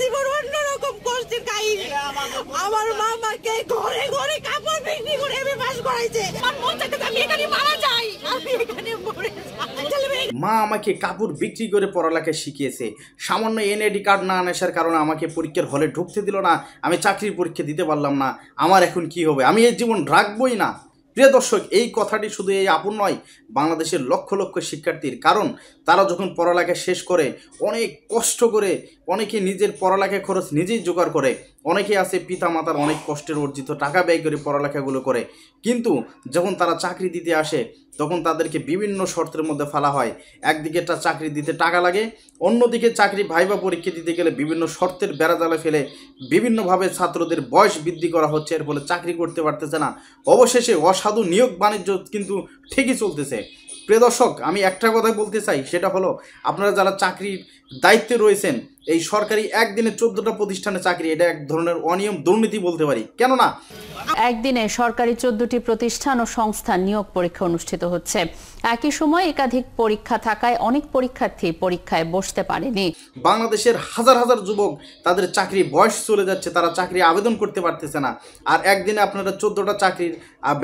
জীবন অন্যরকম কষ্টের কাহিনী আমার মামাকে ঘরে ঘরে কাপড় বিক্রি করে করাইছে আমি এখানে মারা যাই আমি এখানে মরে মা আমাকে কাপড় বিক্রি করে পড়ালেখা শিখিয়েছে সামান্য এনআইডি কার্ড না আনেসার কারণে আমাকে পরীক্ষার হলে ঢুকতে দিল না আমি চাকরির পরীক্ষা দিতে পারলাম না আমার এখন কি হবে আমি এই জীবন রাখবই না প্রিয় দর্শক এই কথাটি শুধু এই আপন নয় বাংলাদেশের লক্ষ লক্ষ শিক্ষার্থীর কারণ তারা যখন পড়ালেখা শেষ করে অনেক কষ্ট করে অনেকে নিজের পড়ালেখা খরচ নিজেই জোগাড় করে অনেকে আছে পিতা মাতার অনেক কষ্টের অর্জিত টাকা ব্যয় করে পড়ালেখাগুলো করে কিন্তু যখন তারা চাকরি দিতে আসে তখন তাদেরকে বিভিন্ন শর্তের মধ্যে ফেলা হয় একদিকে একটা চাকরি দিতে টাকা লাগে অন্যদিকে চাকরি ভাইবা পরীক্ষা দিতে গেলে বিভিন্ন শর্তের বেড়াজালে ফেলে বিভিন্নভাবে ছাত্রদের বয়স বৃদ্ধি করা হচ্ছে এর ফলে চাকরি করতে পারতেছে না অবশেষে অসাধু নিয়োগ বাণিজ্য কিন্তু ঠিকই চলতেছে প্রিয় দর্শক আমি একটা কথা বলতে চাই সেটা হলো আপনারা যারা চাকরির দায়িত্বে রয়েছেন এই সরকারি একদিনে চোদ্দোটা প্রতিষ্ঠানে চাকরি এটা এক ধরনের অনিয়ম দুর্নীতি বলতে পারি কেননা একদিনে সরকারি চোদ্দটি প্রতিষ্ঠান ও সংস্থা নিয়োগ পরীক্ষা অনুষ্ঠিত হচ্ছে একই সময় একাধিক পরীক্ষা থাকায় অনেক পরীক্ষার্থী পরীক্ষায় বসতে পারেনি বাংলাদেশের হাজার হাজার যুবক তাদের চাকরি বয়স চলে যাচ্ছে তারা চাকরি আবেদন করতে পারতেছে না আর একদিনে আপনারা চোদ্দটা চাকরির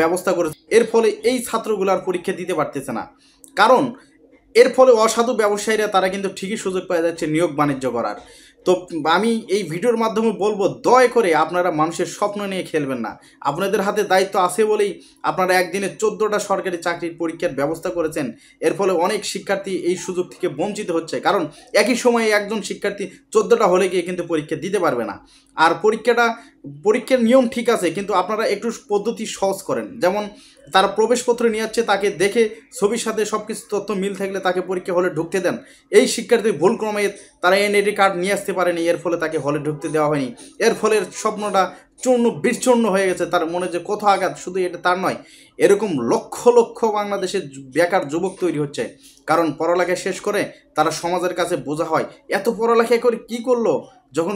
ব্যবস্থা করে এর ফলে এই ছাত্রগুলার পরীক্ষা দিতে পারতেছে না কারণ এর ফলে অসাধু ব্যবসায়ীরা তারা কিন্তু ঠিকই সুযোগ পাওয়া যাচ্ছে নিয়োগ বাণিজ্য করার তো আমি এই ভিডিওর মাধ্যমে বলবো দয় করে আপনারা মানুষের স্বপ্ন নিয়ে খেলবেন না আপনাদের হাতে দায়িত্ব আছে বলেই আপনারা একদিনে চোদ্দোটা সরকারি চাকরির পরীক্ষার ব্যবস্থা করেছেন এর ফলে অনেক শিক্ষার্থী এই সুযোগ থেকে বঞ্চিত হচ্ছে কারণ একই সময়ে একজন শিক্ষার্থী চোদ্দোটা হলে গিয়ে কিন্তু পরীক্ষা দিতে পারবে না আর পরীক্ষাটা পরীক্ষার নিয়ম ঠিক আছে কিন্তু আপনারা একটু পদ্ধতি সহজ করেন যেমন তারা প্রবেশপত্র নিয়ে যাচ্ছে তাকে দেখে ছবির সাথে সব কিছু তথ্য মিল থাকলে তাকে পরীক্ষা হলে ঢুকতে দেন এই শিক্ষার্থী ভুল ক্রমে তারা এনআইডি কার্ড নিয়ে আসতে পারেনি এর ফলে তাকে হলে ঢুকতে দেওয়া হয়নি এর ফলে স্বপ্নটা চূর্ণ বিচ্ছন্ন হয়ে গেছে তার মনে যে কোথাও আঘাত শুধু এটা তার নয় এরকম লক্ষ লক্ষ বাংলাদেশের বেকার যুবক তৈরি হচ্ছে কারণ পড়ালেখা শেষ করে তারা সমাজের কাছে বোঝা হয় এত পড়ালেখা করে কি করলো যখন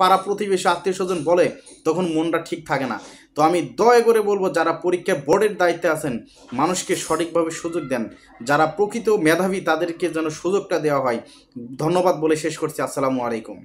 পাড়া প্রতিবেশী আত্মীয় স্বজন বলে তখন মনটা ঠিক থাকে না তো আমি দয়া করে বলবো যারা পরীক্ষা বোর্ডের দায়িত্বে আছেন মানুষকে সঠিকভাবে সুযোগ দেন যারা প্রকৃত মেধাবী তাদেরকে যেন সুযোগটা দেওয়া হয় ধন্যবাদ বলে শেষ করছি আসসালামু আলাইকুম